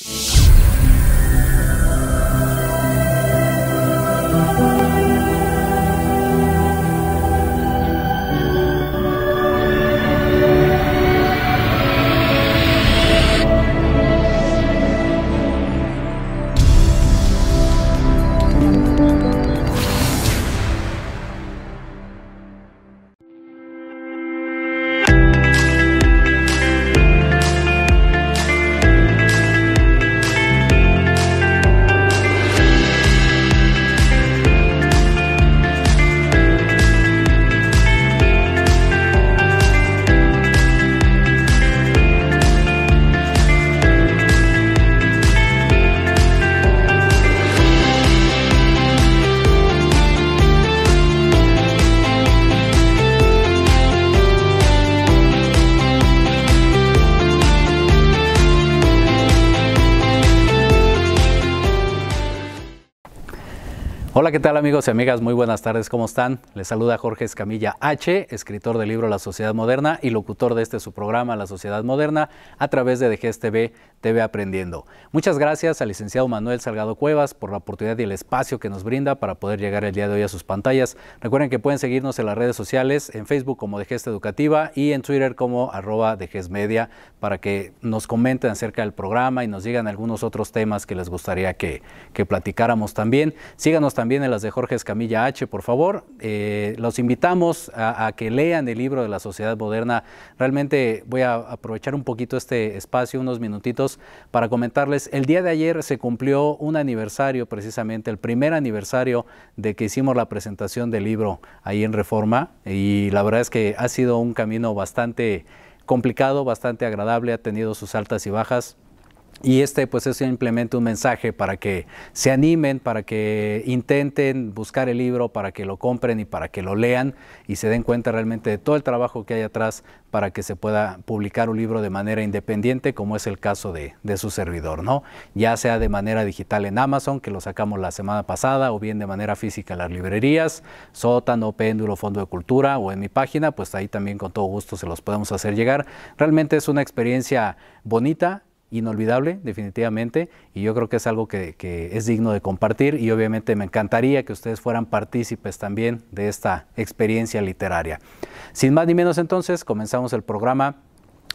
Thank you. ¿qué tal amigos y amigas? Muy buenas tardes, ¿cómo están? Les saluda Jorge Escamilla H., escritor del libro La Sociedad Moderna y locutor de este su programa La Sociedad Moderna a través de DGES TV, Aprendiendo. Muchas gracias al licenciado Manuel Salgado Cuevas por la oportunidad y el espacio que nos brinda para poder llegar el día de hoy a sus pantallas. Recuerden que pueden seguirnos en las redes sociales, en Facebook como DGES Educativa y en Twitter como arroba Media para que nos comenten acerca del programa y nos digan algunos otros temas que les gustaría que platicáramos también. Síganos también las de Jorge Escamilla H, por favor. Eh, los invitamos a, a, que lean el libro de la sociedad moderna. Realmente voy a aprovechar un poquito este espacio, unos minutitos, para comentarles. El día de ayer se cumplió un aniversario, precisamente, el primer aniversario de que hicimos la presentación del libro ahí en Reforma. Y la verdad es que ha sido un camino bastante complicado, bastante agradable, ha tenido sus altas y bajas y este pues es simplemente un mensaje para que se animen, para que intenten buscar el libro, para que lo compren y para que lo lean y se den cuenta realmente de todo el trabajo que hay atrás para que se pueda publicar un libro de manera independiente, como es el caso de, su servidor, ¿no? Ya sea de manera digital en Amazon, que lo sacamos la semana pasada, o bien de manera física en las librerías, sótano, péndulo, fondo de cultura, o en mi página, pues ahí también con todo gusto se los podemos hacer llegar. Realmente es una experiencia bonita, inolvidable, definitivamente, y yo creo que es algo que, es digno de compartir y obviamente me encantaría que ustedes fueran partícipes también de esta experiencia literaria. Sin más ni menos entonces, comenzamos el programa.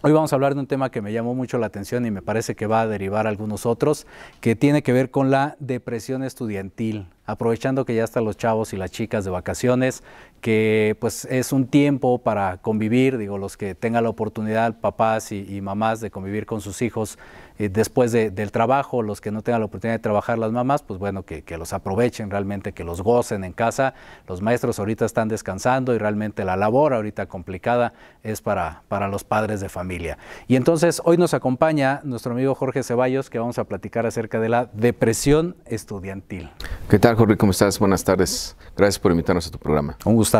Hoy vamos a hablar de un tema que me llamó mucho la atención y me parece que va a derivar algunos otros, que tiene que ver con la depresión estudiantil. Aprovechando que ya están los chavos y las chicas de vacaciones, que pues es un tiempo para convivir, digo, los que tengan la oportunidad, papás y, mamás, de convivir con sus hijos eh, después del trabajo, los que no tengan la oportunidad de trabajar las mamás, pues bueno, que, los aprovechen realmente, que los gocen en casa. Los maestros ahorita están descansando y realmente la labor ahorita complicada es para, para los padres de familia. Y entonces hoy nos acompaña nuestro amigo Jorge Ceballos, que vamos a platicar acerca de la depresión estudiantil. ¿Qué tal, Jorge? ¿Cómo estás? Buenas tardes. Gracias por invitarnos a tu programa. Un gusto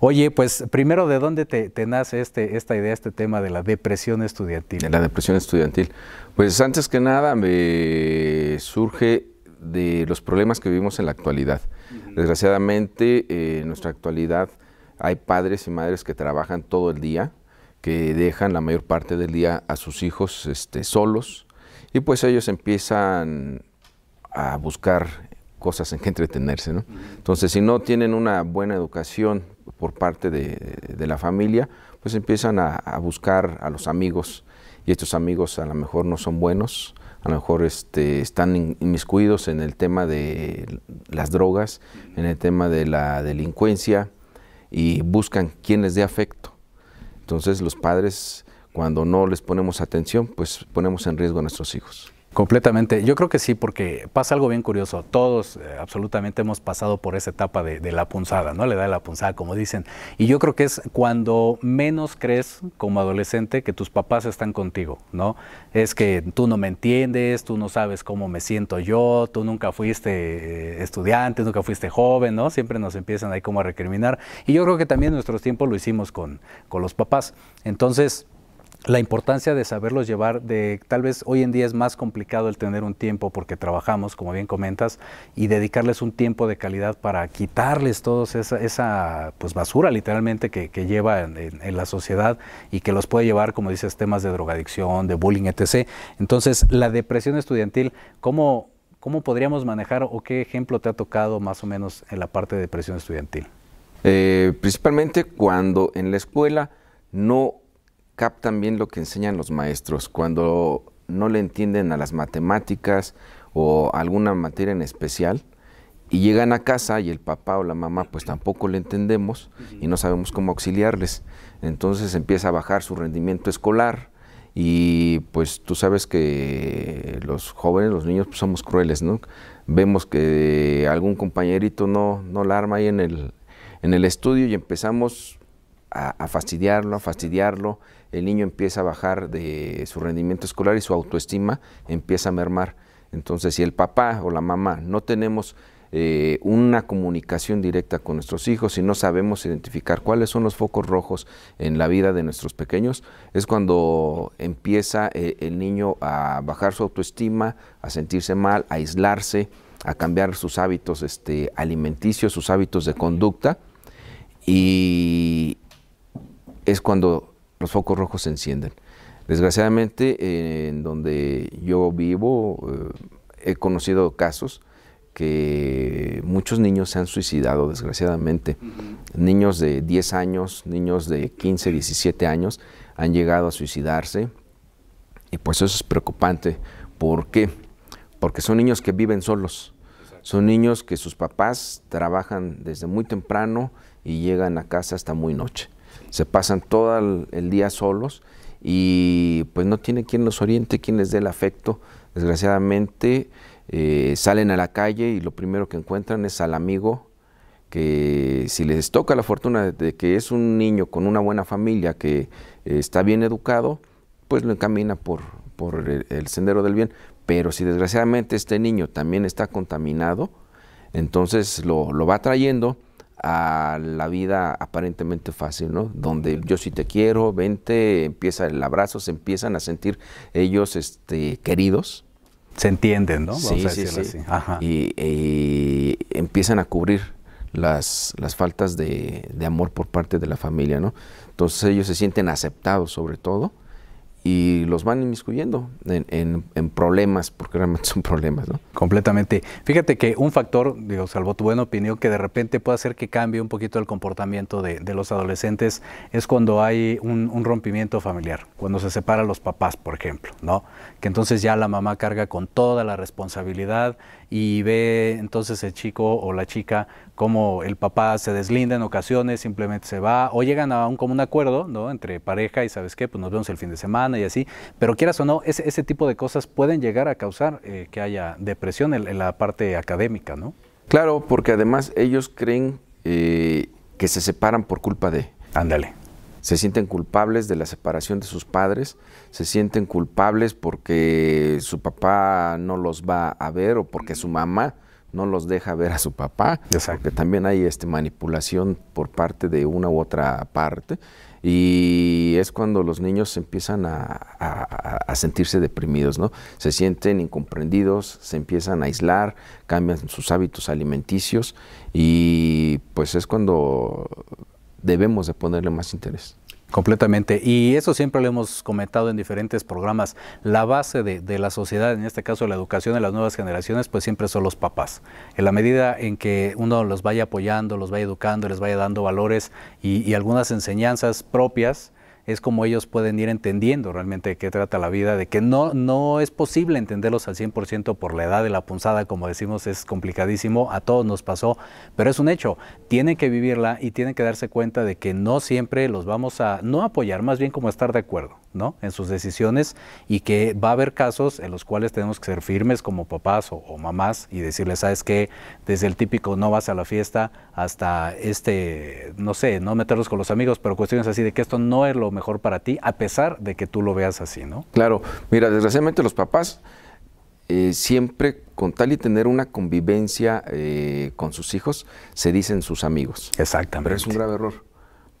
Oye, pues primero, ¿de dónde te, nace este, esta idea, este tema de la depresión estudiantil? De la depresión estudiantil. Pues antes que nada me surge de los problemas que vivimos en la actualidad. Desgraciadamente, eh, en nuestra actualidad hay padres y madres que trabajan todo el día, que dejan la mayor parte del día a sus hijos este, solos, y pues ellos empiezan a buscar cosas en que entretenerse. ¿no? Entonces, si no tienen una buena educación por parte de, la familia, pues empiezan a, buscar a los amigos y estos amigos a lo mejor no son buenos, a lo mejor este, están inmiscuidos en el tema de las drogas, en el tema de la delincuencia y buscan quien les dé afecto. Entonces los padres, cuando no les ponemos atención, pues ponemos en riesgo a nuestros hijos. Completamente. Yo creo que sí, porque pasa algo bien curioso. Todos eh, absolutamente hemos pasado por esa etapa de, la punzada, ¿no? Le da la punzada, como dicen. Y yo creo que es cuando menos crees como adolescente que tus papás están contigo, ¿no? Es que tú no me entiendes, tú no sabes cómo me siento yo, tú nunca fuiste eh, estudiante, nunca fuiste joven, ¿no? Siempre nos empiezan ahí como a recriminar. Y yo creo que también en nuestros tiempos lo hicimos con, con los papás. Entonces, la importancia de saberlos llevar, de tal vez hoy en día es más complicado el tener un tiempo porque trabajamos, como bien comentas, y dedicarles un tiempo de calidad para quitarles toda esa, pues, basura literalmente que, lleva en, la sociedad y que los puede llevar, como dices, temas de drogadicción, de bullying, etc. Entonces, la depresión estudiantil, ¿cómo, cómo podríamos manejar o qué ejemplo te ha tocado más o menos en la parte de depresión estudiantil? Eh, principalmente cuando en la escuela no captan bien lo que enseñan los maestros. Cuando no le entienden a las matemáticas o alguna materia en especial y llegan a casa y el papá o la mamá pues tampoco le entendemos y no sabemos cómo auxiliarles. Entonces empieza a bajar su rendimiento escolar y pues tú sabes que los jóvenes, los niños pues, somos crueles, ¿no? Vemos que algún compañerito no, no la arma ahí en el, en el estudio y empezamos a fastidiarlo, a fastidiarlo el niño empieza a bajar de su rendimiento escolar y su autoestima empieza a mermar. Entonces, si el papá o la mamá no tenemos eh, una comunicación directa con nuestros hijos y no sabemos identificar cuáles son los focos rojos en la vida de nuestros pequeños, es cuando empieza eh, el niño a bajar su autoestima, a sentirse mal, a aislarse, a cambiar sus hábitos este, alimenticios, sus hábitos de conducta y es cuando los focos rojos se encienden. Desgraciadamente, en donde yo vivo, eh, he conocido casos que muchos niños se han suicidado, desgraciadamente. Niños de 10 años, niños de 15, 17 años han llegado a suicidarse. Y pues eso es preocupante. ¿Por qué? Porque son niños que viven solos. Son niños que sus papás trabajan desde muy temprano y llegan a casa hasta muy noche se pasan todo el, día solos y pues no tiene quien los oriente, quien les dé el afecto. Desgraciadamente eh, salen a la calle y lo primero que encuentran es al amigo que si les toca la fortuna de que es un niño con una buena familia, que eh, está bien educado, pues lo encamina por, por el, sendero del bien. Pero si desgraciadamente este niño también está contaminado, entonces lo, lo va trayendo a la vida aparentemente fácil, ¿no? Donde yo sí te quiero, vente, empieza el abrazo, se empiezan a sentir ellos este, queridos. Se entienden, ¿no? sí, sí, sí. Y, eh, empiezan a cubrir las, las faltas de, de, amor por parte de la familia, ¿no? Entonces ellos se sienten aceptados sobre todo y los van inmiscuyendo en, problemas, porque realmente son problemas, ¿no? Completamente. Fíjate que un factor, digo, salvo tu buena opinión, que de repente puede hacer que cambie un poquito el comportamiento de, los adolescentes es cuando hay un, un, rompimiento familiar, cuando se separan los papás, por ejemplo, ¿no? Que entonces ya la mamá carga con toda la responsabilidad y ve entonces el chico o la chica como el papá se deslinda en ocasiones, simplemente se va o llegan a un común acuerdo ¿no? entre pareja y sabes qué, pues nos vemos el fin de semana y así, pero quieras o no, ese, ese tipo de cosas pueden llegar a causar eh, que haya depresión en, la parte académica, ¿no? Claro, porque además ellos creen eh, que se separan por culpa de... Ándale se sienten culpables de la separación de sus padres, se sienten culpables porque su papá no los va a ver o porque su mamá no los deja ver a su papá, Exacto. porque también hay este, manipulación por parte de una u otra parte, y es cuando los niños empiezan a, a sentirse deprimidos, ¿no? Se sienten incomprendidos, se empiezan a aislar, cambian sus hábitos alimenticios, y pues es cuando debemos de ponerle más interés. Completamente. Y eso siempre lo hemos comentado en diferentes programas. La base de, la sociedad, en este caso la educación de las nuevas generaciones, pues siempre son los papás. En la medida en que uno los vaya apoyando, los vaya educando, les vaya dando valores y algunas enseñanzas propias, es como ellos pueden ir entendiendo realmente de qué trata la vida, de que no, no es posible entenderlos al 100% por la edad de la punzada, como decimos, es complicadísimo, a todos nos pasó, pero es un hecho, tienen que vivirla y tienen que darse cuenta de que no siempre los vamos a, no apoyar, más bien como estar de acuerdo. ¿no? en sus decisiones y que va a haber casos en los cuales tenemos que ser firmes como papás o, mamás y decirles, sabes que desde el típico no vas a la fiesta hasta este, no sé, no meterlos con los amigos, pero cuestiones así de que esto no es lo mejor para ti, a pesar de que tú lo veas así, ¿no? Claro, mira, desgraciadamente los papás eh, siempre con tal y tener una convivencia eh, con sus hijos, se dicen sus amigos. Exactamente. Pero es un grave error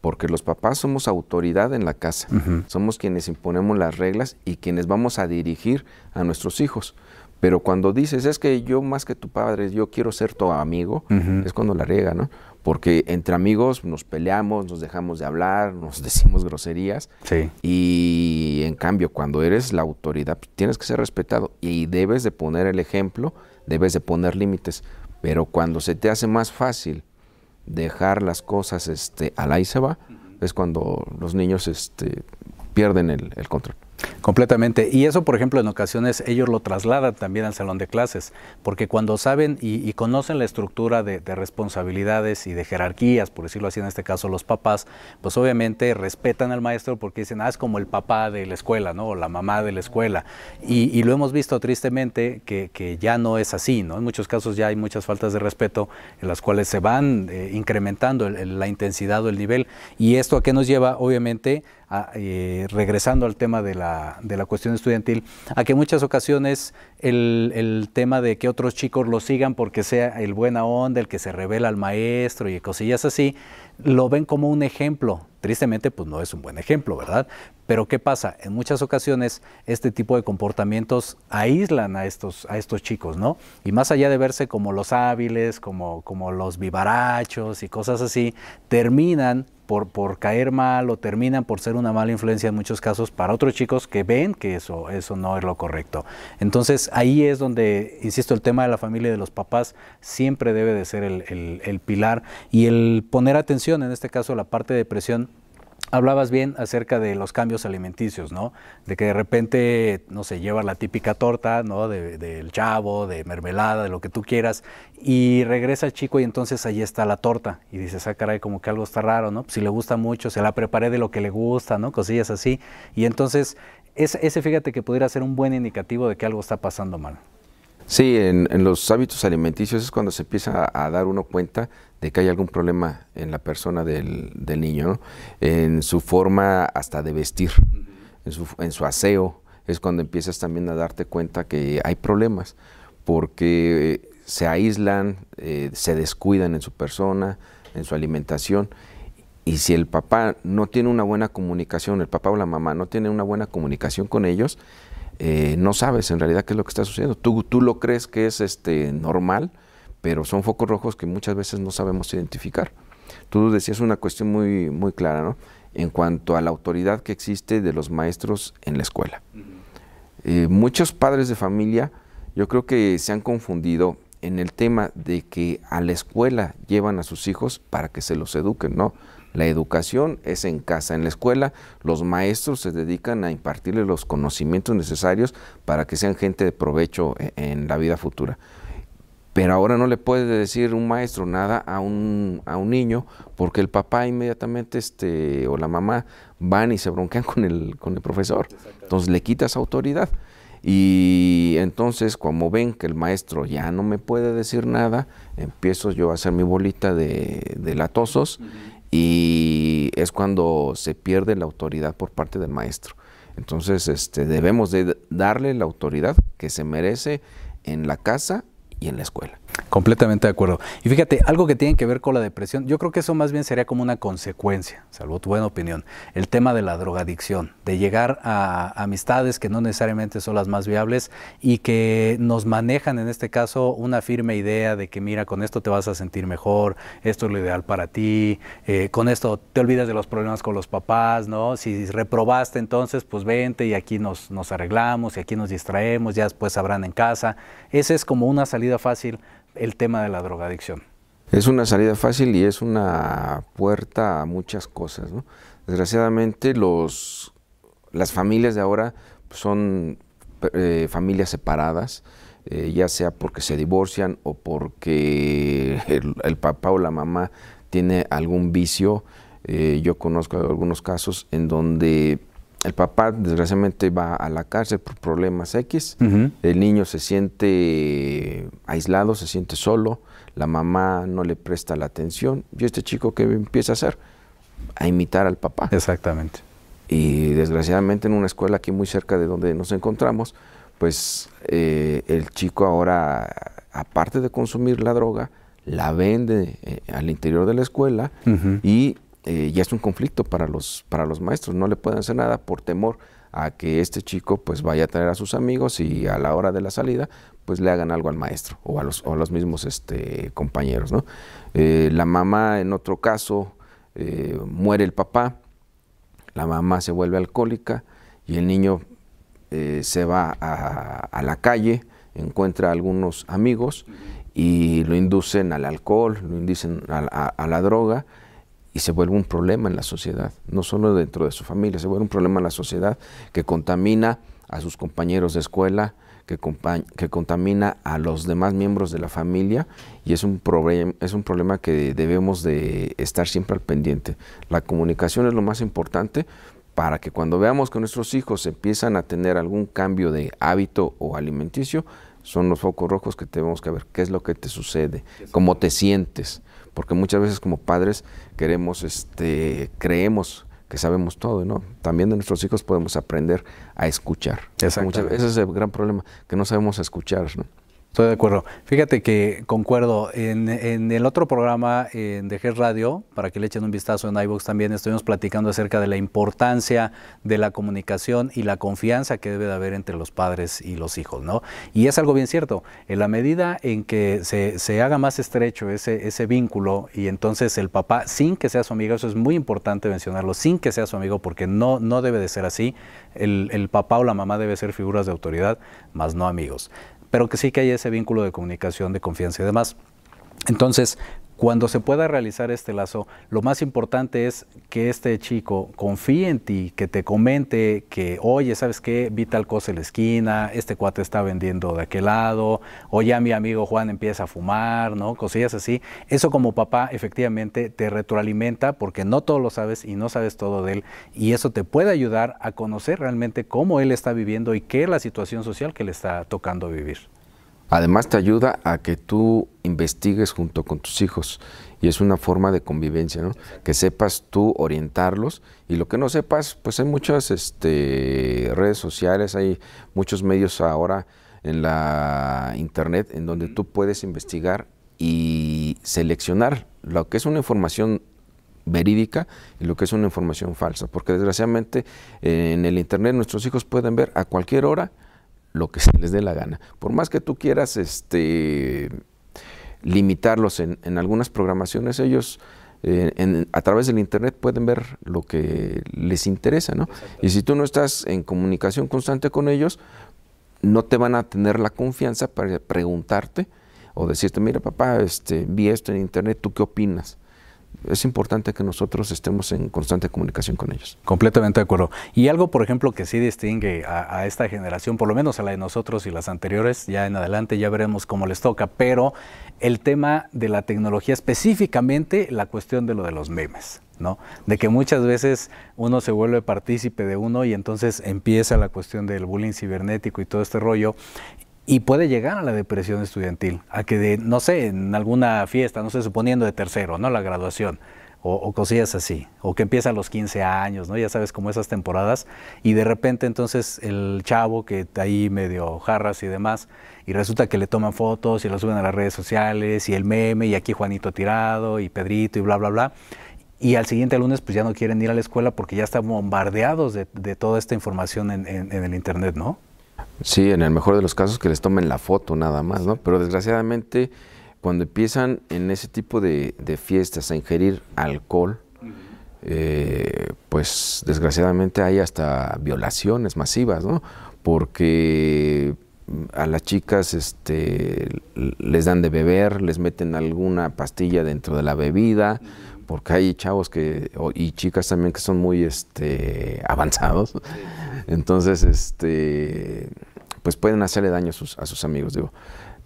porque los papás somos autoridad en la casa, somos quienes imponemos las reglas y quienes vamos a dirigir a nuestros hijos. Pero cuando dices, es que yo más que tu padre, yo quiero ser tu amigo, es cuando la riega, ¿no? Porque entre amigos nos peleamos, nos dejamos de hablar, nos decimos groserías. Sí. Y en cambio, cuando eres la autoridad, pues, tienes que ser respetado y debes de poner el ejemplo, debes de poner límites. Pero cuando se te hace más fácil dejar las cosas este, al ahí se va, es cuando los niños este, pierden el control. Completamente. Y eso, por ejemplo, en ocasiones ellos lo trasladan también al salón de clases, porque cuando saben y, conocen la estructura de, responsabilidades y de jerarquías, por decirlo así, en este caso los papás, pues obviamente respetan al maestro porque dicen, ah, es como el papá de la escuela, ¿no? O la mamá de la escuela. Y, lo hemos visto tristemente que, ya no es así, ¿no? En muchos casos ya hay muchas faltas de respeto en las cuales se van eh, incrementando la intensidad o el nivel. Y esto a qué nos lleva, obviamente, eh, regresando al tema de la, de la, cuestión estudiantil, a que en muchas ocasiones el, tema de que otros chicos lo sigan porque sea el buena onda, el que se revela al maestro y cosillas así, lo ven como un ejemplo. Tristemente, pues no es un buen ejemplo, ¿verdad? Pero ¿qué pasa? En muchas ocasiones este tipo de comportamientos aíslan a estos, a estos chicos, ¿no? Y más allá de verse como los hábiles, como, como los vivarachos y cosas así, terminan por, por, caer mal o terminan por ser una mala influencia en muchos casos para otros chicos que ven que eso, eso no es lo correcto. Entonces ahí es donde, insisto, el tema de la familia y de los papás siempre debe de ser el, pilar y el poner atención, en este caso la parte de presión. Hablabas bien acerca de los cambios alimenticios, ¿no? De que de repente, no sé, lleva la típica torta, ¿no? Del de, chavo, de mermelada, de lo que tú quieras, y regresa el chico y entonces ahí está la torta. Y dices, ah, caray, como que algo está raro, ¿no? Pues, si le gusta mucho, se la preparé de lo que le gusta, ¿no? Cosillas así. Y entonces, ese, ese fíjate que pudiera ser un buen indicativo de que algo está pasando mal. Sí, en, los hábitos alimenticios es cuando se empieza a dar uno cuenta de que hay algún problema en la persona del, del niño, en su forma hasta de vestir, en su, en su aseo, es cuando empiezas también a darte cuenta que hay problemas, porque eh, se aíslan, eh, se descuidan en su persona, en su alimentación. Y si el papá no tiene una buena comunicación, el papá o la mamá no tiene una buena comunicación con ellos, eh, no sabes en realidad qué es lo que está sucediendo. Tú, tú lo crees que es este, normal, pero son focos rojos que muchas veces no sabemos identificar. Tú decías una cuestión muy, muy clara, ¿no? En cuanto a la autoridad que existe de los maestros en la escuela. Eh, muchos padres de familia, yo creo que se han confundido en el tema de que a la escuela llevan a sus hijos para que se los eduquen, ¿no? La educación es en casa, en la escuela los maestros se dedican a impartirles los conocimientos necesarios para que sean gente de provecho eh, en la vida futura. Pero ahora no le puede decir un maestro nada a un, a un niño porque el papá inmediatamente este, o la mamá van y se bronquean con el, con el profesor. Entonces le quitas autoridad. Y entonces, como ven que el maestro ya no me puede decir nada, empiezo yo a hacer mi bolita de, latosos y es cuando se pierde la autoridad por parte del maestro. Entonces, este, debemos de darle la autoridad que se merece en la casa y en la escuela. Completamente de acuerdo. Y fíjate, algo que tiene que ver con la depresión, yo creo que eso más bien sería como una consecuencia, salvo tu buena opinión, el tema de la drogadicción, de llegar a amistades que no necesariamente son las más viables y que nos manejan en este caso una firme idea de que mira, con esto te vas a sentir mejor, esto es lo ideal para ti, eh, con esto te olvidas de los problemas con los papás, ¿no? Si reprobaste entonces, pues vente y aquí nos, nos arreglamos y aquí nos distraemos, ya después sabrán en casa. Esa es como una salida fácil el tema de la drogadicción. Es una salida fácil y es una puerta a muchas cosas. Desgraciadamente los, las familias de ahora pues, son eh, familias separadas, eh, ya sea porque se divorcian o porque el, papá o la mamá tiene algún vicio. Eh, yo conozco algunos casos en donde el papá desgraciadamente va a la cárcel por problemas X, el niño se siente aislado, se siente solo, la mamá no le presta la atención y este chico que empieza a hacer, a imitar al papá. Exactamente. Y desgraciadamente en una escuela aquí muy cerca de donde nos encontramos, pues eh, el chico ahora, aparte de consumir la droga, la vende eh, al interior de la escuela y eh, ya es un conflicto para los, para los maestros, no le pueden hacer nada por temor a que este chico pues vaya a traer a sus amigos y a la hora de la salida pues le hagan algo al maestro o a los, a los mismos este, compañeros. ¿no? Eh, la mamá en otro caso eh, muere el papá, la mamá se vuelve alcohólica y el niño se va a, la calle, encuentra a algunos amigos y lo inducen al alcohol, lo inducen a la droga y se vuelve un problema en la sociedad, no solo dentro de su familia, se vuelve un problema en la sociedad que contamina a sus compañeros de escuela, que, que contamina a los demás miembros de la familia y es un, es un problema que debemos de estar siempre al pendiente. La comunicación es lo más importante para que cuando veamos que nuestros hijos empiezan a tener algún cambio de hábito o alimenticio, son los focos rojos que tenemos que ver qué es lo que te sucede, cómo te sientes porque muchas veces como padres queremos, este, creemos que sabemos todo, ¿no? También de nuestros hijos podemos aprender a escuchar. Muchas, ese es el gran problema, que no sabemos escuchar, ¿no? Estoy de acuerdo. Fíjate que concuerdo. En, el otro programa en GES Radio, para que le echen un vistazo en iVoox también, estuvimos platicando acerca de la importancia de la comunicación y la confianza que debe de haber entre los padres y los hijos, ¿no? Y es algo bien cierto. En la medida en que se, se haga más estrecho ese, ese vínculo y entonces el papá, sin que sea su amigo, eso es muy importante mencionarlo, sin que sea su amigo, porque no, no debe de ser así. El, el papá o la mamá debe ser figuras de autoridad, más no amigos pero que sí que hay ese vínculo de comunicación, de confianza y demás. Entonces, cuando se pueda realizar este lazo, lo más importante es que este chico confíe en ti, que te comente que, oye, ¿sabes qué? Vi tal cosa en la esquina, este cuate está vendiendo de aquel lado, o ya mi amigo Juan empieza a fumar, ¿no? Cosillas así. Eso como papá efectivamente te retroalimenta porque no todo lo sabes y no sabes todo de él y eso te puede ayudar a conocer realmente cómo él está viviendo y qué es la situación social que le está tocando vivir. Además te ayuda a que tú investigues junto con tus hijos y es una forma de convivencia, ¿no? Que sepas tú orientarlos y lo que no sepas, pues hay muchas este, redes sociales, hay muchos medios ahora en la internet en donde tú puedes investigar y seleccionar lo que es una información verídica y lo que es una información falsa, porque desgraciadamente eh, en el internet nuestros hijos pueden ver a cualquier hora lo que se les dé la gana. Por más que tú quieras este, limitarlos en, algunas programaciones, ellos eh, a través del Internet pueden ver lo que les interesa, ¿no? Y si tú no estás en comunicación constante con ellos, no te van a tener la confianza para preguntarte o decirte, mira papá, este, vi esto en Internet, ¿tú qué opinas? es importante que nosotros estemos en constante comunicación con ellos. Completamente de acuerdo. Y algo, por ejemplo, que sí distingue a, esta generación, por lo menos a la de nosotros y las anteriores, ya en adelante ya veremos cómo les toca, pero el tema de la tecnología, específicamente la cuestión de lo de los memes. ¿no? De que muchas veces uno se vuelve partícipe de uno y entonces empieza la cuestión del bullying cibernético y todo este rollo y puede llegar a la depresión estudiantil, a que, de, no sé, en alguna fiesta, no sé, suponiendo de tercero, ¿no? La graduación. O, cosillas así, o que empieza a los 15 años, ¿no? Ya sabes, como esas temporadas, y de repente entonces el chavo que está ahí medio jarras y demás, y resulta que le toman fotos y lo suben a las redes sociales, y el meme, y aquí Juanito tirado, y Pedrito, y bla, bla, bla. Y al siguiente lunes pues ya no quieren ir a la escuela porque ya están bombardeados de, toda esta información en el Internet, ¿no? Sí, en el mejor de los casos que les tomen la foto nada más, ¿no? Pero desgraciadamente cuando empiezan en ese tipo de, fiestas a ingerir alcohol, eh, pues desgraciadamente hay hasta violaciones masivas, ¿no? Porque mm, a las chicas este, les dan de beber, les meten alguna pastilla dentro de la bebida, porque hay chavos que, y chicas también que son muy este, avanzados. Entonces, este pues pueden hacerle daño a sus, a sus amigos. Digo,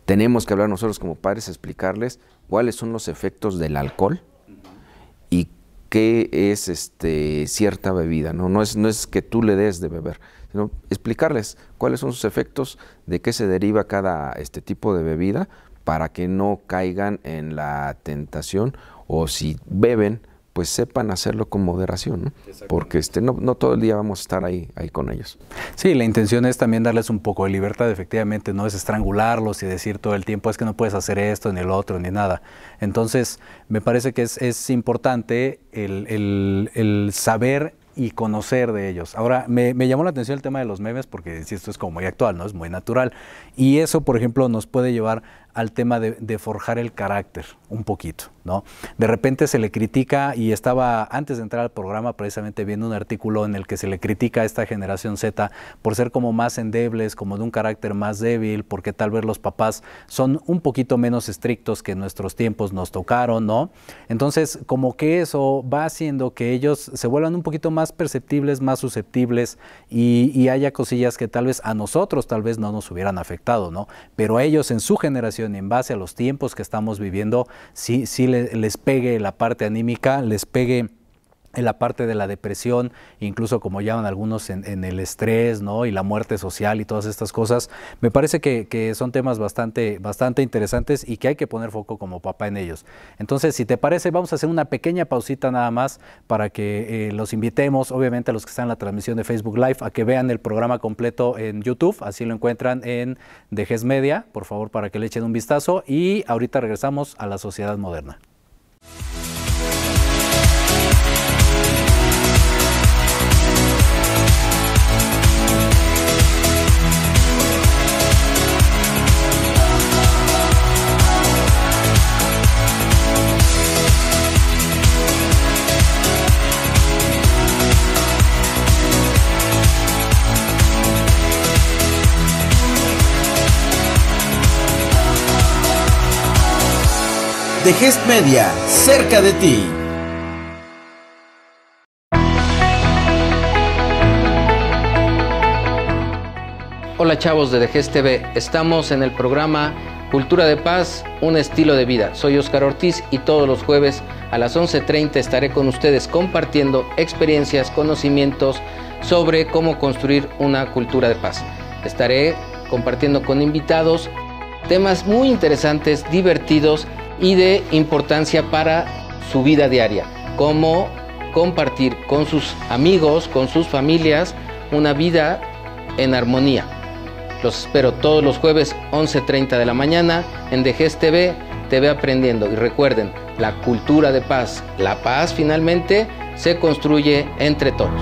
tenemos que hablar nosotros como padres, explicarles cuáles son los efectos del alcohol y qué es este, cierta bebida. ¿no? No, es, no es que tú le des de beber, sino explicarles cuáles son sus efectos, de qué se deriva cada este tipo de bebida para que no caigan en la tentación o si beben pues sepan hacerlo con moderación, porque este, no, no, todo el día vamos a estar ahí, ahí con ellos. Sí, la intención es también darles un poco de libertad, efectivamente, no es estrangularlos y decir todo el tiempo es que no puedes hacer esto, ni lo otro, ni nada. Entonces, me parece que es, importante el, saber y conocer de ellos. Ahora, me, llamó la atención el tema de los memes porque si esto es como muy actual, ¿no? Es muy natural. Y eso, por ejemplo, nos puede llevar al tema de, forjar el carácter un poquito, ¿no? De repente se le critica, y estaba antes de entrar al programa precisamente viendo un artículo en el que se le critica a esta generación Z por ser como más endebles, como de un carácter más débil, porque tal vez los papás son un poquito menos estrictos que en nuestros tiempos nos tocaron, ¿no? Entonces, como que eso va haciendo que ellos se vuelvan un poquito más perceptibles, más susceptibles, y, y haya cosillas que tal vez a nosotros tal vez no nos hubieran afectado, ¿no? Pero a ellos en su generación en base a los tiempos que estamos viviendo, si les pegue la parte anímica, les pegue en la parte de la depresión, incluso como llaman algunos en, el estrés, ¿no? Y la muerte social y todas estas cosas. Me parece que, son temas bastante, bastante interesantes y que hay que poner foco como papá en ellos. Entonces, si te parece, vamos a hacer una pequeña pausita nada más para que eh, los invitemos, obviamente a los que están en la transmisión de Facebook Live, a que vean el programa completo en YouTube, así lo encuentran en Dejes Media, por favor, para que le echen un vistazo. Y ahorita regresamos a la sociedad moderna. de Gest Media, cerca de ti. Hola chavos de Gest TV, estamos en el programa Cultura de Paz, un estilo de vida. Soy Oscar Ortiz y todos los jueves a las 11.30 estaré con ustedes compartiendo experiencias, conocimientos sobre cómo construir una cultura de paz. Estaré compartiendo con invitados temas muy interesantes, divertidos y de importancia para su vida diaria, como compartir con sus amigos, con sus familias, una vida en armonía. Los espero todos los jueves 11.30 de la mañana en Dejes TV, TV Aprendiendo. Y recuerden, la cultura de paz, la paz finalmente se construye entre todos.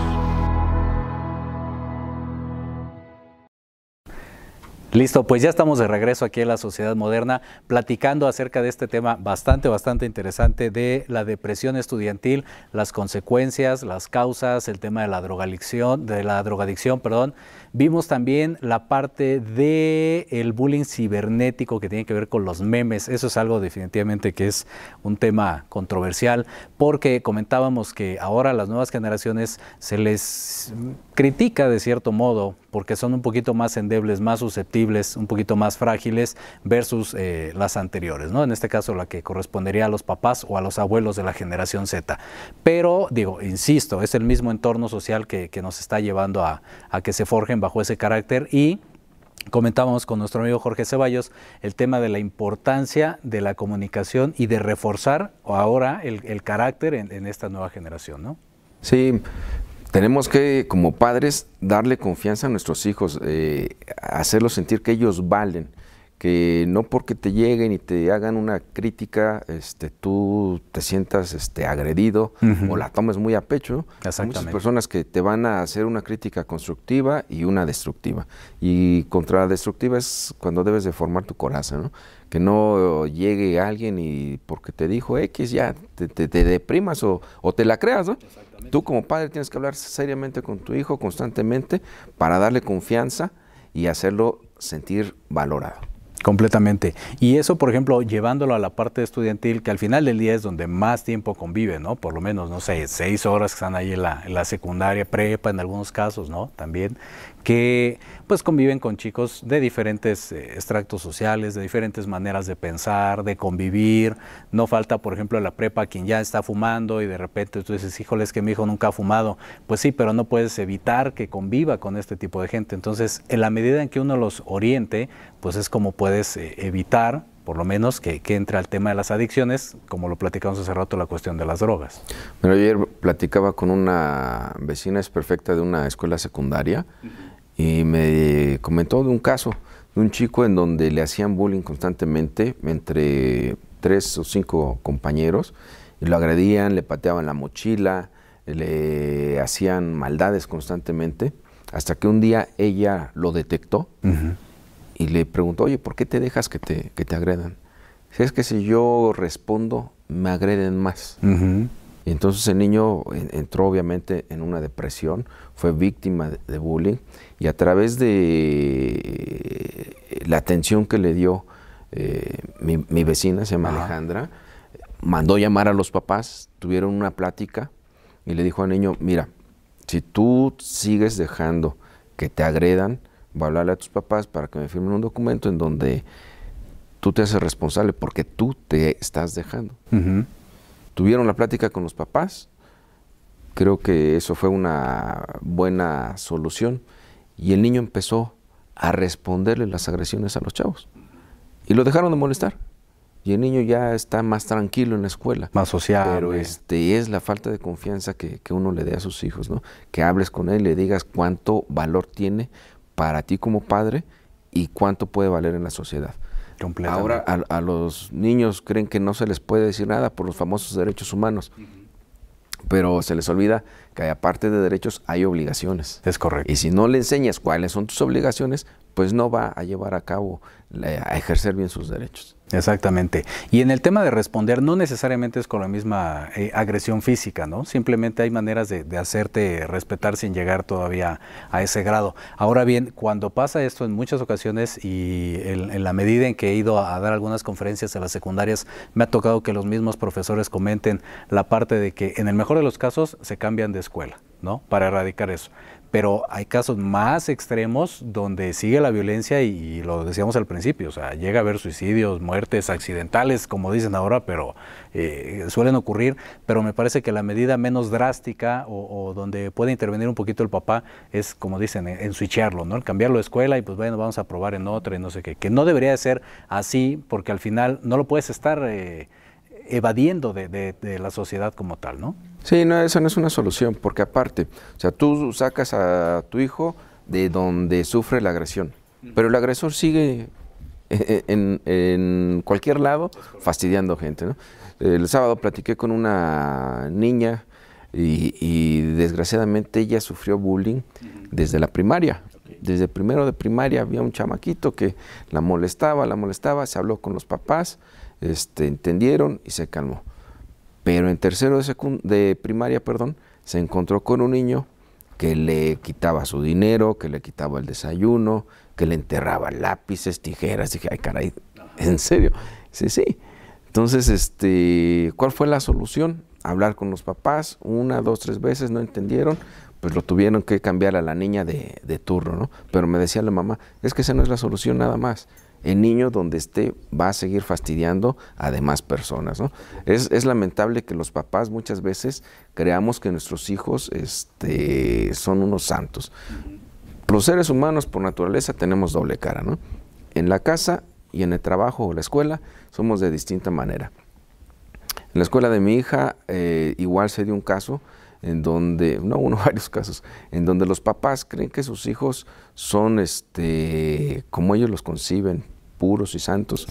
Listo, pues ya estamos de regreso aquí en la sociedad moderna platicando acerca de este tema bastante, bastante interesante de la depresión estudiantil, las consecuencias, las causas, el tema de la drogadicción, de la drogadicción, perdón, Vimos también la parte de bullying cibernético que tiene que ver con los memes. Eso es algo definitivamente que es un tema controversial porque comentábamos que ahora a las nuevas generaciones se les critica de cierto modo porque son un poquito más endebles, más susceptibles, un poquito más frágiles versus eh, las anteriores, ¿no? En este caso la que correspondería a los papás o a los abuelos de la generación Z. Pero digo, insisto, es el mismo entorno social que, nos está llevando a, a que se forjen bajo ese carácter y comentábamos con nuestro amigo Jorge Ceballos el tema de la importancia de la comunicación y de reforzar ahora el, carácter en, esta nueva generación, ¿no? Sí, tenemos que como padres darle confianza a nuestros hijos, eh, hacerlos sentir que ellos valen que no porque te lleguen y te hagan una crítica, este, tú te sientas este, agredido o la tomes muy a pecho. Hay muchas personas que te van a hacer una crítica constructiva y una destructiva. Y contra la destructiva es cuando debes de formar tu coraza, ¿no? Que no llegue alguien y porque te dijo X ya te, deprimas o, te la creas, ¿no? Tú como padre tienes que hablar seriamente con tu hijo constantemente para darle confianza y hacerlo sentir valorado. Completamente. Y eso, por ejemplo, llevándolo a la parte estudiantil, que al final del día es donde más tiempo convive, ¿no? Por lo menos, no sé, seis horas que están ahí en la, en la secundaria, prepa en algunos casos, ¿no? También que pues conviven con chicos de diferentes extractos eh, sociales, de diferentes maneras de pensar, de convivir. No falta, por ejemplo, la prepa quien ya está fumando y de repente tú dices, híjole, es que mi hijo nunca ha fumado. Pues sí, pero no puedes evitar que conviva con este tipo de gente. Entonces, en la medida en que uno los oriente, pues es como puedes eh, evitar por lo menos que, entre al tema de las adicciones, como lo platicamos hace rato, la cuestión de las drogas. Bueno, ayer platicaba con una vecina, es perfecta de una escuela secundaria, y me comentó de un caso de un chico en donde le hacían bullying constantemente entre tres o cinco compañeros, lo agredían, le pateaban la mochila, le hacían maldades constantemente, hasta que un día ella lo detectó y le preguntó, oye, ¿por qué te dejas que te, que te agredan? Si es que si yo respondo, me agreden más. Y entonces el niño entró obviamente en una depresión, fue víctima de bullying y a través de eh, la atención que le dio eh, mi, vecina, se llama Alejandra, mandó llamar a los papás, tuvieron una plática y le dijo al niño, mira, si tú sigues dejando que te agredan, va a hablarle a tus papás para que me firmen un documento en donde tú te haces responsable porque tú te estás dejando tuvieron la plática con los papás, creo que eso fue una buena solución y el niño empezó a responderle las agresiones a los chavos y lo dejaron de molestar y el niño ya está más tranquilo en la escuela. Más social. Pero este, es la falta de confianza que, que, uno le dé a sus hijos, ¿no? Que hables con él, le digas cuánto valor tiene para ti como padre y cuánto puede valer en la sociedad. Ahora a, los niños creen que no se les puede decir nada por los famosos derechos humanos, pero se les olvida que aparte de derechos hay obligaciones. Es correcto. Y si no le enseñas cuáles son tus obligaciones, pues no va a llevar a cabo, a ejercer bien sus derechos. Exactamente. Y en el tema de responder, no necesariamente es con la misma eh, agresión física, ¿no? Simplemente hay maneras de, hacerte respetar sin llegar todavía a ese grado. Ahora bien, cuando pasa esto en muchas ocasiones y en, la medida en que he ido a, dar algunas conferencias a las secundarias, me ha tocado que los mismos profesores comenten la parte de que en el mejor de los casos se cambian de escuela, ¿no? Para erradicar eso. Pero hay casos más extremos donde sigue la violencia y, lo decíamos al principio, o sea, llega a haber suicidios, muertes accidentales, como dicen ahora, pero eh, suelen ocurrir. Pero me parece que la medida menos drástica o, donde puede intervenir un poquito el papá es, como dicen, en, switcharlo, ¿no? cambiarlo de escuela y pues bueno, vamos a probar en otra y no sé qué. Que no debería ser así porque al final no lo puedes estar... Eh, evadiendo de, la sociedad como tal, ¿no? Sí, no, eso no es una solución, porque aparte, o sea, tú sacas a tu hijo de donde sufre la agresión, pero el agresor sigue e, e, en, cualquier lado fastidiando gente, ¿no? El sábado platiqué con una niña y, y desgraciadamente ella sufrió bullying desde la primaria. Desde primero de primaria había un chamaquito que la molestaba, la molestaba, se habló con los papás, este, entendieron y se calmó pero en tercero de, primaria, perdón, se encontró con un niño que le quitaba su dinero, que le quitaba el desayuno, que le enterraba lápices, tijeras. Dije, ay, caray, ¿en serio? Sí, sí. Entonces, este, ¿cuál fue la solución? Hablar con los papás, una, dos, tres veces, no entendieron, pues lo tuvieron que cambiar a la niña de, de turno, ¿no? Pero me decía la mamá, es que esa no es la solución nada más el niño donde esté va a seguir fastidiando a demás personas. ¿no? Es, lamentable que los papás muchas veces creamos que nuestros hijos este, son unos santos. Los seres humanos por naturaleza tenemos doble cara. ¿no? En la casa y en el trabajo o la escuela somos de distinta manera. En la escuela de mi hija eh, igual se dio un caso en donde, no uno, varios casos, en donde los papás creen que sus hijos son este, como ellos los conciben, puros y santos.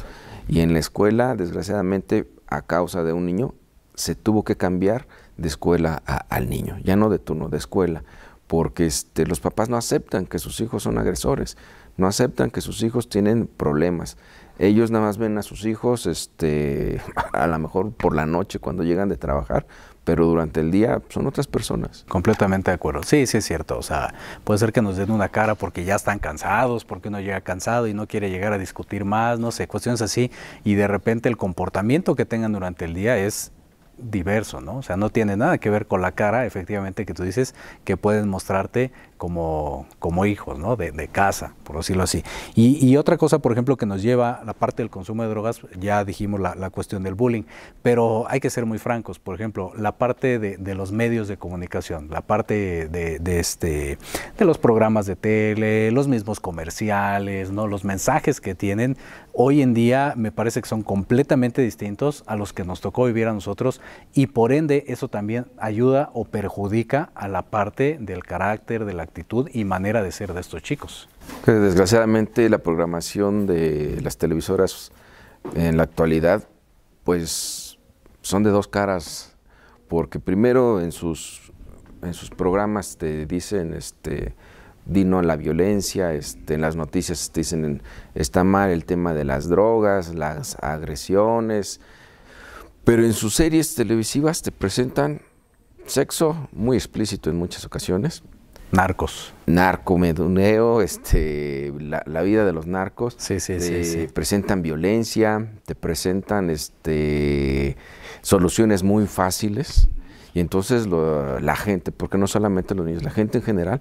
Y en la escuela, desgraciadamente, a causa de un niño, se tuvo que cambiar de escuela al niño, ya no de turno, de escuela, porque este, los papás no aceptan que sus hijos son agresores, no aceptan que sus hijos tienen problemas. Ellos nada más ven a sus hijos, este, a lo mejor por la noche cuando llegan de trabajar, pero durante el día son otras personas. Completamente de acuerdo. Sí, sí es cierto. O sea, puede ser que nos den una cara porque ya están cansados, porque uno llega cansado y no quiere llegar a discutir más, no sé, cuestiones así. Y de repente el comportamiento que tengan durante el día es diverso, ¿no? O sea, no tiene nada que ver con la cara, efectivamente, que tú dices, que pueden mostrarte como, como hijos, ¿no? De, casa, por decirlo así. Y, otra cosa, por ejemplo, que nos lleva a la parte del consumo de drogas, ya dijimos la, cuestión del bullying, pero hay que ser muy francos, por ejemplo, la parte de, los medios de comunicación, la parte de, de, este, de los programas de tele, los mismos comerciales, ¿no? Los mensajes que tienen, hoy en día me parece que son completamente distintos a los que nos tocó vivir a nosotros y por ende eso también ayuda o perjudica a la parte del carácter, de la actitud y manera de ser de estos chicos. desgraciadamente la programación de las televisoras en la actualidad pues son de dos caras, porque primero en sus, en sus programas te dicen este, a la violencia, este, en las noticias te dicen está mal el tema de las drogas, las agresiones, pero en sus series televisivas te presentan sexo muy explícito en muchas ocasiones, Narcos. narcomeduneo este, la, vida de los narcos. Sí, Presentan violencia, te presentan este, soluciones muy fáciles. Y entonces la gente, porque no solamente los niños, la gente en general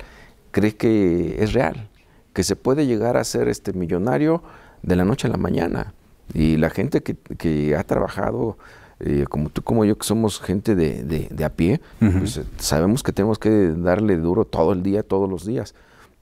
cree que es real, que se puede llegar a ser este millonario de la noche a la mañana. Y la gente que, que ha trabajado eh, como tú, como yo, que somos gente de, a pie, pues, eh, sabemos que tenemos que darle duro todo el día, todos los días.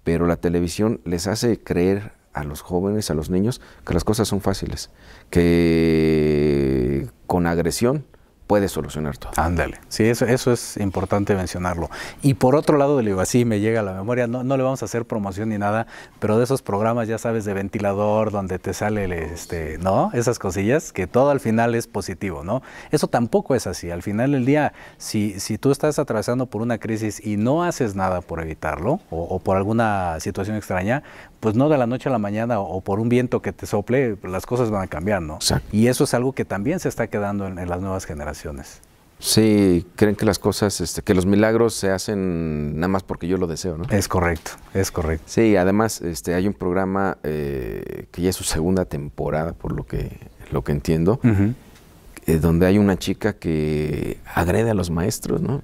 Pero la televisión les hace creer a los jóvenes, a los niños, que las cosas son fáciles, que con agresión puede solucionar todo. Ándale, sí, eso, eso es importante mencionarlo. Y por otro lado, le digo, así me llega a la memoria, no, le vamos a hacer promoción ni nada, pero de esos programas, ya sabes, de ventilador, donde te sale, el, este, ¿no? Esas cosillas, que todo al final es positivo, ¿no? Eso tampoco es así. Al final del día, si, si tú estás atravesando por una crisis y no haces nada por evitarlo o por alguna situación extraña, pues no de la noche a la mañana o por un viento que te sople, las cosas van a cambiar, ¿no? Y eso es algo que también se está quedando en, las nuevas generaciones. Sí, creen que las cosas, este, que los milagros se hacen nada más porque yo lo deseo, ¿no? Es correcto, es correcto. Sí, además este, hay un programa eh, que ya es su segunda temporada, por lo que, lo que entiendo, eh, donde hay una chica que agrede a los maestros, ¿no?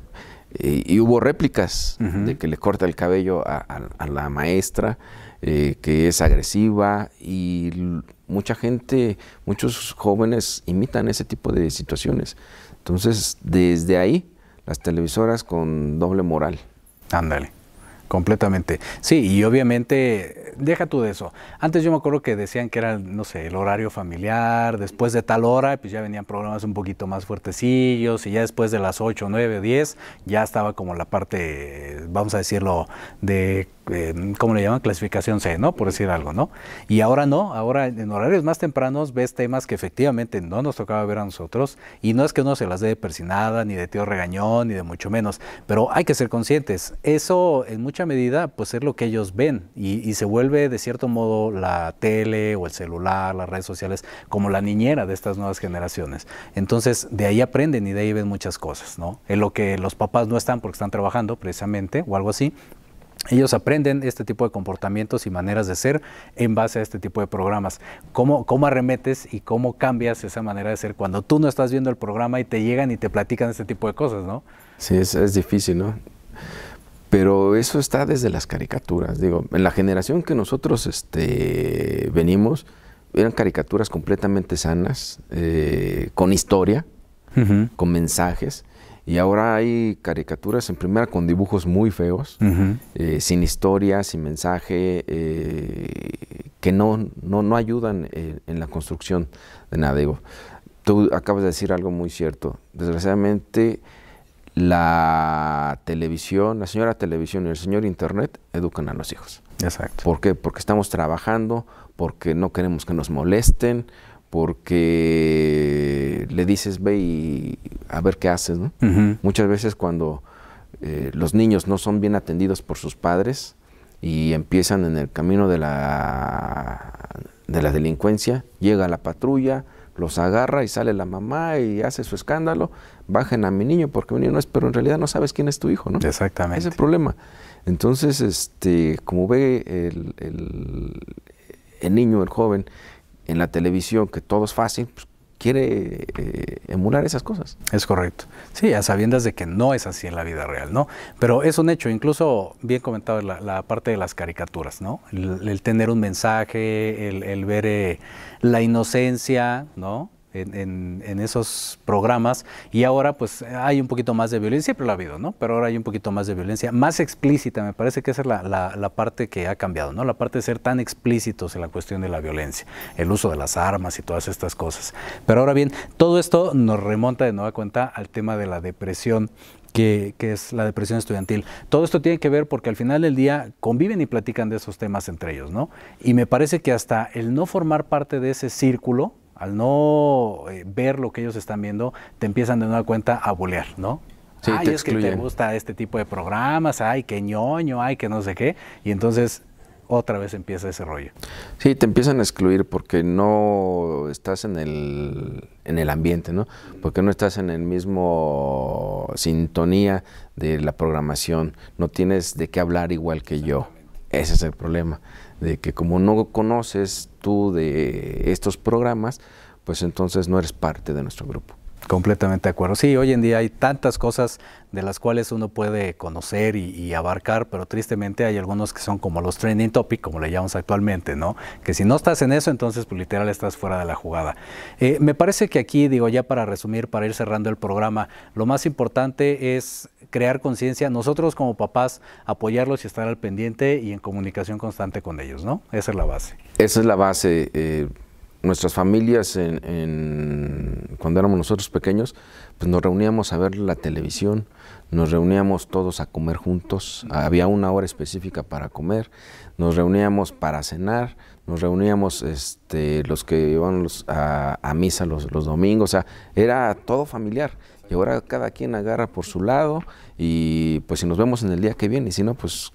Eh, y hubo réplicas de que le corta el cabello a la maestra eh, que es agresiva y mucha gente, muchos jóvenes imitan ese tipo de situaciones. Entonces, desde ahí, las televisoras con doble moral. Ándale. Completamente. Sí, y obviamente, deja tú de eso. Antes yo me acuerdo que decían que era, no sé, el horario familiar, después de tal hora, pues ya venían programas un poquito más fuertecillos, y ya después de las 8, 9, 10, ya estaba como la parte, vamos a decirlo, de Em, ¿cómo le llaman? Clasificación C, ¿no? Por decir algo, ¿no? Y ahora no, ahora en horarios más tempranos ves temas que efectivamente no nos tocaba ver a nosotros y no es que uno se las dé de persinada, ni de tío regañón, ni de mucho menos, pero hay que ser conscientes. Eso en mucha medida pues es lo que ellos ven y, y se vuelve de cierto modo la tele o el celular, las redes sociales, como la niñera de estas nuevas generaciones. Entonces de ahí aprenden y de ahí ven muchas cosas, ¿no? En lo que los papás no están porque están trabajando precisamente o algo así, ellos aprenden este tipo de comportamientos y maneras de ser en base a este tipo de programas. ¿Cómo, arremetes y cómo cambias esa manera de ser cuando tú no estás viendo el programa y te llegan y te platican este tipo de cosas, no? Sí, es, difícil, ¿no? Pero eso está desde las caricaturas. Digo, en la generación que nosotros este, venimos, eran caricaturas completamente sanas, eh, con historia, con mensajes. Y ahora hay caricaturas en primera con dibujos muy feos, eh, sin historia, sin mensaje, eh, que no, no, no ayudan en la construcción de nada. Digo, tú acabas de decir algo muy cierto. Desgraciadamente, la televisión, la señora televisión y el señor internet educan a los hijos. Exacto. ¿Por qué? Porque estamos trabajando, porque no queremos que nos molesten, porque le dices ve y, a ver qué haces. ¿no? Muchas veces cuando eh, los niños no son bien atendidos por sus padres y empiezan en el camino de la, de la delincuencia, llega la patrulla, los agarra y sale la mamá y hace su escándalo, bajen a mi niño porque mi niño no es, pero en realidad no sabes quién es tu hijo, ¿no? Exactamente. Es el problema. Entonces, este, como ve el, el niño, el joven, en la televisión, que todo es fácil, pues, quiere eh, emular esas cosas. Es correcto. Sí, a sabiendas de que no es así en la vida real, ¿no? Pero es un hecho, incluso bien comentado la, parte de las caricaturas, ¿no? El, tener un mensaje, el, ver eh, la inocencia, ¿no? en, esos programas y ahora pues hay un poquito más de violencia, siempre lo ha habido, ¿no? Pero ahora hay un poquito más de violencia, más explícita, me parece que esa es la, parte que ha cambiado, ¿no? La parte de ser tan explícitos en la cuestión de la violencia, el uso de las armas y todas estas cosas. Pero ahora bien, todo esto nos remonta de nueva cuenta al tema de la depresión que, que, es la depresión estudiantil. Todo esto tiene que ver porque al final del día conviven y platican de esos temas entre ellos, ¿no? Y me parece que hasta el no formar parte de ese círculo, al no eh, ver lo que ellos están viendo, te empiezan de una cuenta a bulear, ¿no? Sí, ay, es que te gusta este tipo de programas, ay, que ñoño, ay, que no sé qué. Y entonces otra vez empieza ese rollo. Sí, te empiezan a excluir porque no estás en el, en el ambiente, ¿no? Porque no estás en el mismo sintonía de la programación, no tienes de qué hablar igual que yo. Ese es el problema de que como no conoces tú de estos programas, pues entonces no eres parte de nuestro grupo. Completamente de acuerdo. Sí, hoy en día hay tantas cosas de las cuales uno puede conocer y, abarcar, pero tristemente hay algunos que son como los training topic, como le llamamos actualmente, ¿no? Que si no estás en eso, entonces pues, literal estás fuera de la jugada. Eh, me parece que aquí, digo, ya para resumir, para ir cerrando el programa, lo más importante es crear conciencia, nosotros como papás apoyarlos y estar al pendiente y en comunicación constante con ellos, ¿no? Esa es la base. Esa es la base. Eh, nuestras familias, en, cuando éramos nosotros pequeños, pues nos reuníamos a ver la televisión, nos reuníamos todos a comer juntos, había una hora específica para comer, nos reuníamos para cenar, nos reuníamos este, los que iban a, misa los, los domingos, o sea, era todo familiar. Y ahora cada quien agarra por su lado y pues si nos vemos en el día que viene y si no, pues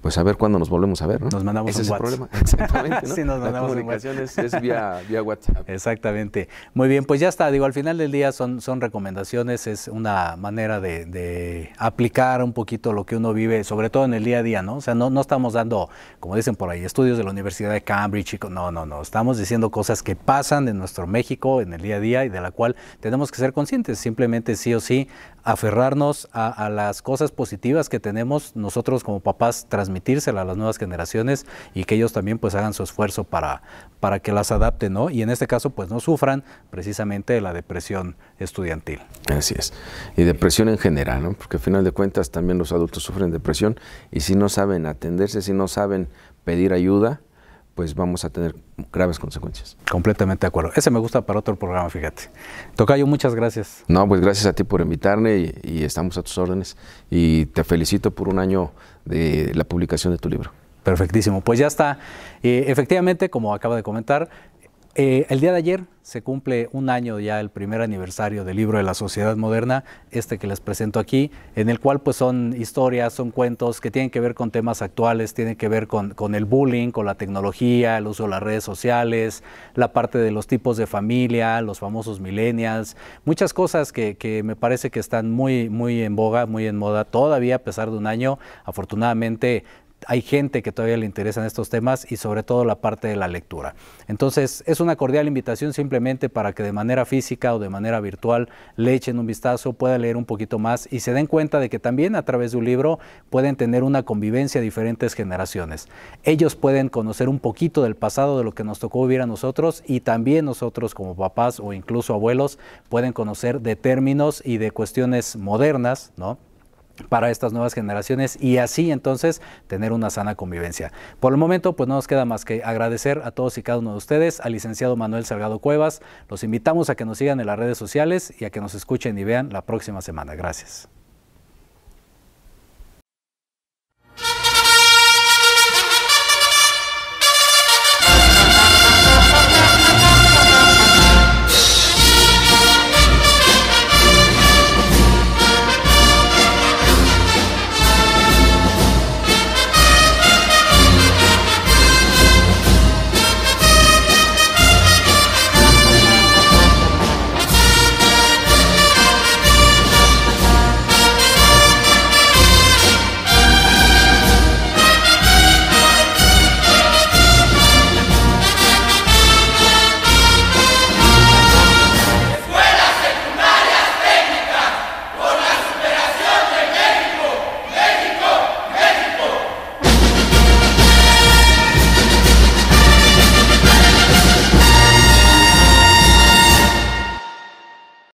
pues a ver cuándo nos volvemos a ver, ¿no? Nos mandamos ¿Ese es El problema? Exactamente, ¿no? sí, nos mandamos comunicaciones. Es, vía, vía, WhatsApp. Exactamente. Muy bien, pues ya está. Digo, al final del día son, son recomendaciones, es una manera de, aplicar un poquito lo que uno vive, sobre todo en el día a día, ¿no? O sea, no, no estamos dando, como dicen por ahí, estudios de la Universidad de Cambridge. no, no, no. Estamos diciendo cosas que pasan en nuestro México, en el día a día, y de la cual tenemos que ser conscientes. Simplemente sí o sí aferrarnos a, las cosas positivas que tenemos nosotros como papás tras transmitírsela a las nuevas generaciones y que ellos también pues hagan su esfuerzo para, para que las adapten, ¿no? Y en este caso pues no sufran precisamente la depresión estudiantil. Así es. Y depresión en general, Porque al final de cuentas también los adultos sufren depresión y si no saben atenderse, si no saben pedir ayuda, pues vamos a tener graves consecuencias. Completamente de acuerdo. Ese me gusta para otro programa, fíjate. Tocayo, muchas gracias. No, pues gracias a ti por invitarme y, estamos a tus órdenes. Y te felicito por un año de la publicación de tu libro. Perfectísimo. Pues ya está. Eh, efectivamente, como acaba de comentar, eh, el día de ayer se cumple un año ya el primer aniversario del libro de la sociedad moderna, este que les presento aquí, en el cual pues son historias, son cuentos que tienen que ver con temas actuales, tienen que ver con, el bullying, con la tecnología, el uso de las redes sociales, la parte de los tipos de familia, los famosos millennials, muchas cosas que, me parece que están muy, muy en boga, muy en moda todavía a pesar de un año. Afortunadamente hay gente que todavía le interesan estos temas y sobre todo la parte de la lectura. Entonces, es una cordial invitación simplemente para que de manera física o de manera virtual le echen un vistazo, puedan leer un poquito más y se den cuenta de que también a través de un libro pueden tener una convivencia de diferentes generaciones. Ellos pueden conocer un poquito del pasado, de lo que nos tocó vivir a nosotros y también nosotros como papás o incluso abuelos pueden conocer de términos y de cuestiones modernas, ¿no? para estas nuevas generaciones y así entonces tener una sana convivencia. Por el momento pues no nos queda más que agradecer a todos y cada uno de ustedes, al licenciado Manuel Salgado Cuevas, los invitamos a que nos sigan en las redes sociales y a que nos escuchen y vean la próxima semana. Gracias.